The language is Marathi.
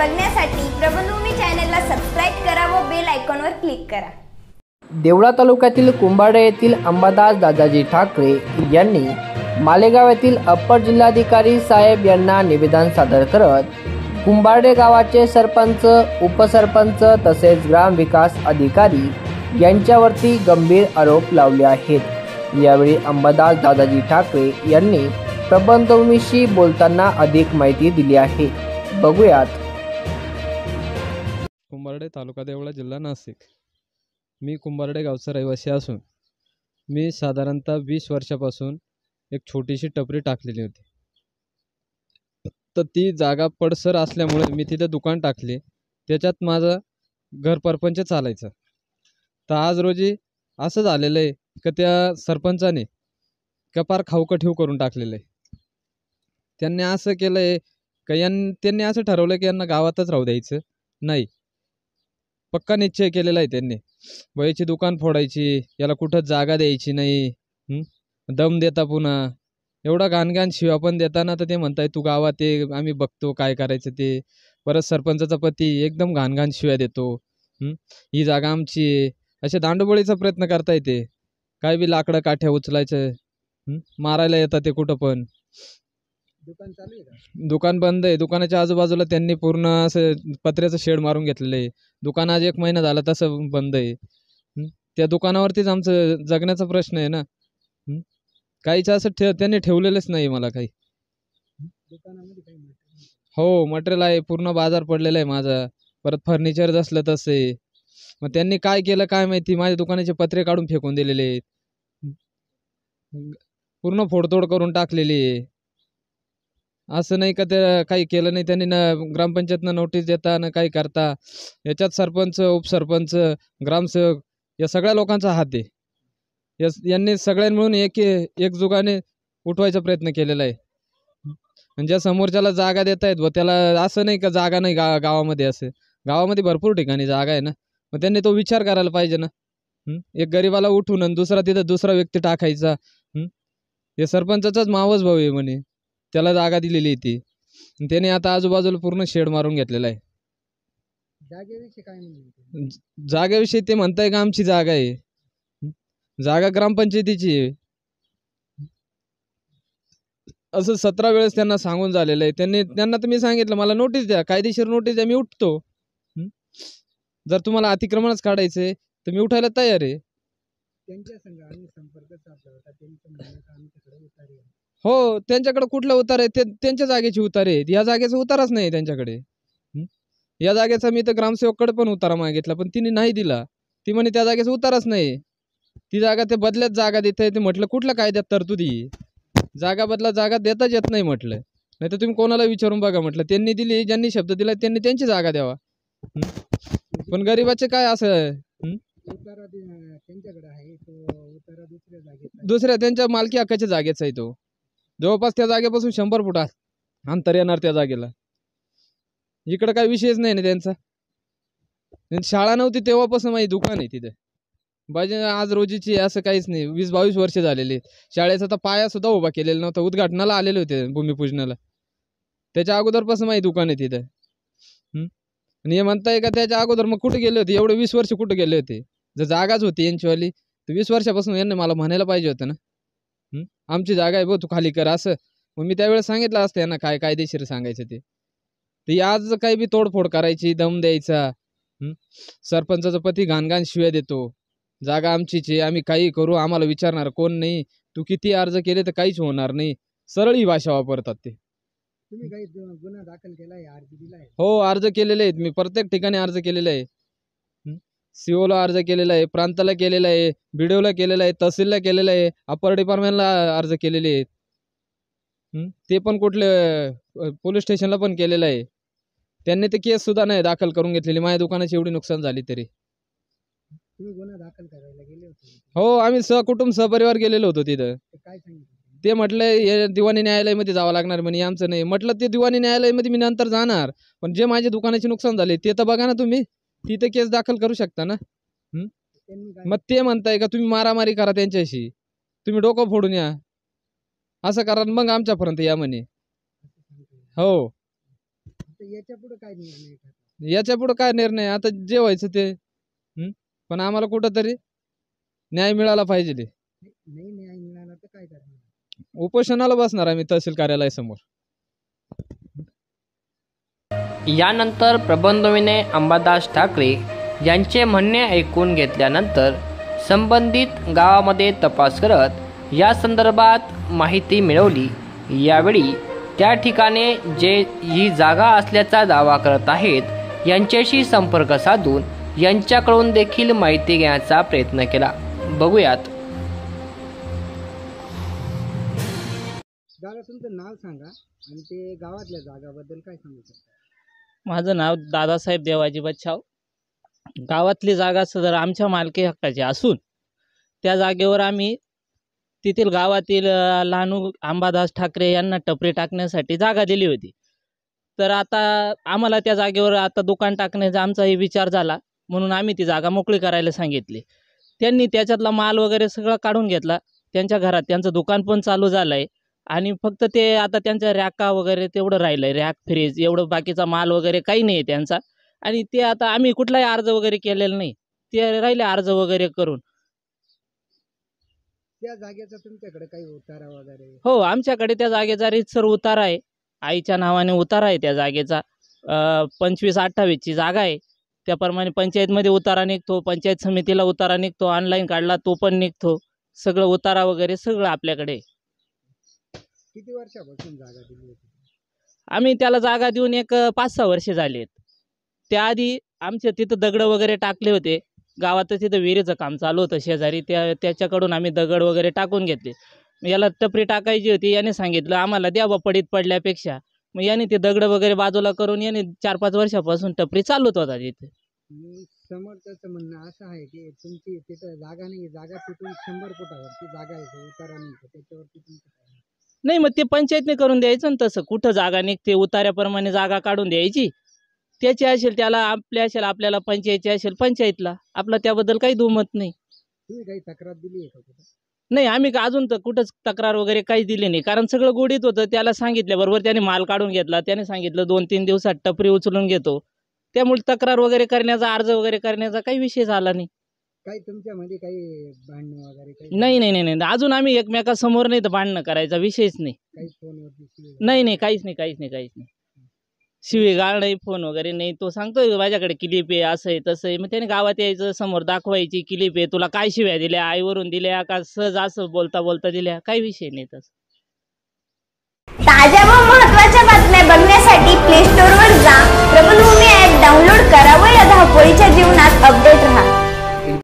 बघण्यासाठी चॅनलला सबस्क्राईब करा व बेल आयकॉनवर क्लिक करा देवळा तालुक्यातील कुंभाडे येथील अंबादास दादाजी ठाकरे यांनी मालेगाव येथील अप्पर जिल्हाधिकारी साहेब यांना निवेदन सादर करत कुंभाडे गावाचे सरपंच उपसरपंच तसेच ग्राम विकास अधिकारी यांच्यावरती गंभीर आरोप लावले आहेत यावेळी अंबादास दादाजी ठाकरे यांनी प्रबंधभूमीशी बोलताना अधिक माहिती दिली आहे बघूयात कुंभारडे तालुका देवळा जिल्हा नाशिक मी कुंभारडे गावचा रहिवासी असून मी साधारणतः वीस वर्षापासून एक छोटीशी टपरी टाकलेली होती तर ती जागा पडसर असल्यामुळे मी तिथे दुकान टाकले त्याच्यात माझं घर परपंच चालायचं तर आज रोजी असं झालेलं आहे का त्या सरपंचाने कपार खाऊकठीव करून टाकलेलं आहे त्यांनी असं केलं आहे का यां त्यांनी असं ठरवलं की यांना गावातच राहू द्यायचं नाही पक्का निश्चय केलेला आहे त्यांनी वयाची दुकान फोडायची याला कुठं जागा द्यायची नाही दम देता पुन्हा एवढा घाणघाण शिवा पण देताना तर ते म्हणताय तू गावात ये आम्ही बघतो काय करायचं ते परत सरपंचाचा पती एकदम घाणघाण शिव्या देतो ही जागा आमची आहे असे दांडोबळीचा प्रयत्न करता येते काय बी लाकडं काठ्या उचलायचं मारायला येतात ते कुठं पण दुकान चालू आहे दुकान बंद आहे दुकानाच्या आजूबाजूला त्यांनी पूर्ण असं पत्र्याचं शेड मारून घेतलेलं आहे दुकान आज एक महिना झाला तसं बंद आहे त्या दुकानावरतीच आमचं जगण्याचा प्रश्न आहे ना काहीच असं ठेव त्यांनी ठेवलेलंच नाही मला काही हो मटेरियल आहे पूर्ण बाजार पडलेला आहे माझा परत फर्निचर जसलं तसं मग त्यांनी काय केलं काय माहिती माझ्या दुकानाचे पत्रे काढून फेकून दिलेले आहेत पूर्ण फोडतोड करून टाकलेली आहे असं नाही का ते काही केलं नाही त्यांनी न ग्रामपंचायतनं नोटीस देता न काही करता याच्यात सरपंच उपसरपंच ग्रामसेवक या सगळ्या लोकांचा हात आहे यांनी सगळ्यां मिळून एक एकजुगाने उठवायचा प्रयत्न केलेला आहे म्हणजे समोरच्याला जागा देत आहेत व त्याला असं नाही का जागा नाही गा गावामध्ये असं गावामध्ये भरपूर ठिकाणी जागा आहे ना मग त्यांनी तो विचार करायला पाहिजे ना एक गरीबाला उठून आणि दुसरा तिथं दुसरा व्यक्ती टाकायचा हे सरपंचाच मावस भाऊ आहे म्हणे त्याला जागा दिलेली होती त्याने आता आजूबाजूला पूर्ण शेड मारून घेतलेला आहे जागेविषयी जागेविषयी ते म्हणताय का आमची जागा आहे जागा ग्रामपंचायतीची आहे असं सतरा वेळेस त्यांना सांगून झालेलं आहे त्यांनी त्यांना तर मी सांगितलं मला नोटीस द्या कायदेशीर नोटीस द्या मी उठतो जर तुम्हाला अतिक्रमणच काढायचंय तर मी उठायला तयार आहे त्यांच्या संघ होता म्हणणं हो त्यांच्याकडे कुठला उतार आहे ते त्यांच्या जागेची उतार आहेत या जागेचा उतारच नाही त्यांच्याकडे या जागेचा मी तर ग्रामसेवककडे पण उतारा मागितला पण तिने नाही दिला ती म्हणे त्या जागेचा उतारच नाही ती जागा ते बदल्यात जागा देत आहे ते म्हटलं कुठल्या कायद्यात तरतुदी जागा बदला जागा देताच येत नाही म्हटलं नाही तर तुम्ही कोणाला विचारून बघा म्हटलं त्यांनी दिली ज्यांनी शब्द दिला त्यांनी त्यांची जागा द्यावा पण गरीबाचे काय असं दुसऱ्या त्यांच्या मालकी हक्काच्या जागेचा आहे तो जवळपास त्या जागेपासून शंभर फुट अंतर येणार त्या जागेला इकडं काही विषयच नाही ना त्यांचा शाळा नव्हती तेव्हापासून माझी दुकान आहे तिथे बाजी आज रोजीची असं काहीच नाही वीस बावीस वर्ष झालेली शाळेचा तर पाया सुद्धा उभा केलेला नव्हता उद्घाटनाला आलेले होते भूमिपूजनाला त्याच्या अगोदरपासून माझी दुकान आहे तिथं आणि हे म्हणताय का त्याच्या अगोदर मग कुठे गेले होते एवढे वीस वर्ष कुठे गेले होते जर जागाच होती यांचीवाली तर वीस वर्षापासून यांना मला म्हणायला पाहिजे होतं ना आमची जागा आहे बघ तू खाली कर असं मग मी त्यावेळेस सांगितलं असतं यांना काय कायदेशीर सांगायचं ते तर आज काही बी तोडफोड करायची दम द्यायचा सरपंचाचा पती घाणघाण शिव्या देतो जागा आमचीच आहे आम्ही काही करू आम्हाला विचारणार कोण नाही तू किती अर्ज केले तर काहीच होणार नाही सरळ ही भाषा वापरतात ते तुम्ही काही गुन्हा दाखल हो अर्ज केलेले आहेत मी प्रत्येक ठिकाणी अर्ज केलेला आहे सीओला ला अर्ज केलेला आहे प्रांताला केलेला आहे बी केलेला आहे तहसीलला केलेला आहे अपर डिपार्टमेंटला अर्ज केलेले आहेत ते पण कुठले पोलीस स्टेशनला पण केलेलं आहे त्यांनी ते केस सुद्धा नाही दाखल करून घेतलेली माझ्या दुकानाची एवढी नुकसान झाली तरी हो आम्ही सहकुटुंब सहपरिवार गेलेलो होतो तिथं काय ते म्हटलं हे दिवाणी न्यायालयामध्ये जावं लागणार म्हणे आमचं नाही म्हटलं ते दिवाणी न्यायालयामध्ये मी नंतर जाणार पण जे माझ्या दुकानाचे नुकसान झाले ते तर बघा ना तुम्ही तिथे केस दाखल करू शकता ना मग ते म्हणताय का तुम्ही मारामारी करा त्यांच्याशी तुम्ही डोकं फोडून या असं करा मग आमच्यापर्यंत या म्हणे हो याच्या पुढे काय निर्णय काय निर्णय आता जे व्हायचं ते पण आम्हाला कुठंतरी न्याय मिळाला पाहिजे नाही उपोषणाला बसणार आम्ही तहसील कार्यालयासमोर यानंतर प्रबंधविने अंबादास ठाकरे यांचे म्हणणे ऐकून घेतल्यानंतर संबंधित गावामध्ये तपास करत या संदर्भात माहिती मिळवली यावेळी त्या ठिकाणी जे ही जागा असल्याचा दावा करत आहेत यांच्याशी संपर्क साधून यांच्याकडून देखील माहिती घेण्याचा प्रयत्न केला बघूयात गावातून नाव सांगा आणि ते गावातल्या जागाबद्दल काय सांगू माझं नाव दादासाहेब देवाजी बच्चाव गावातली जागा सदर आमच्या मालकी हक्काची असून त्या जागेवर आम्ही तेथील गावातील लहानू अंबादास ठाकरे यांना टपरी टाकण्यासाठी जागा दिली होती तर आता आम्हाला त्या जागेवर आता दुकान टाकण्याचा आमचाही विचार झाला म्हणून आम्ही ती जागा मोकळी करायला सांगितली त्यांनी त्याच्यातला माल वगैरे सगळं काढून घेतला त्यांच्या घरात त्यांचं दुकान पण चालू झालं आहे आणि फक्त ते आता त्यांच्या रॅका वगैरे तेवढं राहिलं रॅक फ्रीज एवढं बाकीचा माल वगैरे काही नाही त्यांचा आणि ते आता आम्ही कुठलाही अर्ज वगैरे केलेला नाही ते राहिले अर्ज वगैरे करून त्या जागेचा तुमच्याकडे काही उतारा वगैरे हो आमच्याकडे त्या जागेचा सर उतारा आहे आईच्या नावाने उतारा आहे त्या जागेचा पंचवीस ची जागा आहे त्याप्रमाणे पंचायतमध्ये उतारा निघतो पंचायत समितीला उतारा निघतो ऑनलाईन काढला तो पण निघतो सगळं उतारा वगैरे सगळं आपल्याकडे किती वर्षापासून जागा दिली होती आम्ही त्याला जागा देऊन एक पाच सहा वर्षे त्या त्याआधी आमचे तिथं दगड वगैरे टाकले होते गावात तिथं विहिरीचं काम चालू होतं शेजारी त्या त्याच्याकडून आम्ही दगड वगैरे टाकून घेतले मग याला टपरी टाकायची होती याने सांगितलं आम्हाला बा पडीत पडल्यापेक्षा मग याने ते दगड वगैरे बाजूला करून याने चार पाच वर्षापासून टपरी चालूत होता तिथे समर्थाचं म्हणणं असं आहे की तुमची तिथं जागा नाही जागा तिथून शंभर फुटावरती जागा आहे उतारा त्याच्यावरती तुमचं नाही मग ते पंचायतने करून द्यायचं ना तसं कुठं जागा निघते उतार्याप्रमाणे जागा काढून द्यायची त्याची असेल त्याला आपल्या असेल आपल्याला पंचायतची असेल पंचायतला आपला त्याबद्दल काही दुमत नाही काही तक्रार दिली नाही आम्ही का- अजून तर कुठंच तक्रार वगैरे काही दिली नाही कारण सगळं गोडीत होतं त्याला बरोबर त्याने माल काढून घेतला त्याने सांगितलं दोन तीन दिवसात टपरी उचलून घेतो त्यामुळे तक्रार वगैरे करण्याचा अर्ज वगैरे करण्याचा काही विषय झाला नाही काही तुमच्यामध्ये काही भांडण वगैरे नाही नाही नाही अजून आम्ही समोर नाही तर भांडणं करायचा विषयच नाही काही फोनवरती नाही नाही काहीच नाही काहीच नाही काहीच नाही गाळ नाही फोन वगैरे नाही तो सांगतोय माझ्याकडे क्लिप आहे असं आहे तसं आहे मग त्याने गावात यायचं समोर दाखवायची क्लिप आहे तुला काय शिव्या दिल्या आईवरून दिल्या का सहज असं बोलता बोलता दिल्या काही विषय नाही तस ताज्या व महत्वाच्या बातम्या बघण्यासाठी प्ले वर जा प्रबलभूमी ॲप डाउनलोड करा व या धावपळीच्या जीवनात अपडेट राहा